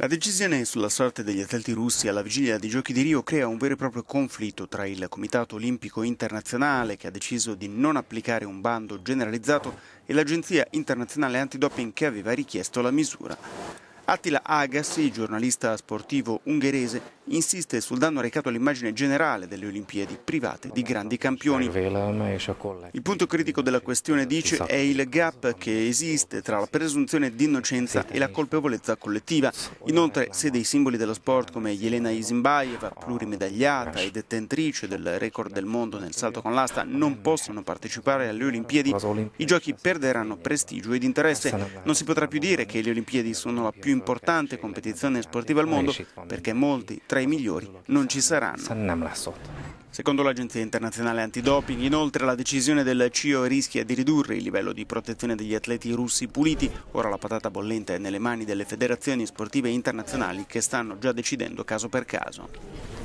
La decisione sulla sorte degli atleti russi alla vigilia dei Giochi di Rio crea un vero e proprio conflitto tra il Comitato Olimpico Internazionale, che ha deciso di non applicare un bando generalizzato, e l'Agenzia Internazionale Antidoping, che aveva richiesto la misura. Attila Agassi, giornalista sportivo ungherese, insiste sul danno recato all'immagine generale delle Olimpiadi private di grandi campioni. Il punto critico della questione, dice, è il gap che esiste tra la presunzione di innocenza e la colpevolezza collettiva. Inoltre, se dei simboli dello sport come Yelena Isimbaeva, plurimedagliata e detentrice del record del mondo nel salto con l'asta, non possono partecipare alle Olimpiadi, i giochi perderanno prestigio ed interesse. Non si potrà più dire che le Olimpiadi sono la più importante importante competizione sportiva al mondo perché molti tra i migliori non ci saranno. Secondo l'Agenzia Internazionale Antidoping, inoltre, la decisione del CIO rischia di ridurre il livello di protezione degli atleti russi puliti. Ora la patata bollente è nelle mani delle federazioni sportive internazionali che stanno già decidendo caso per caso.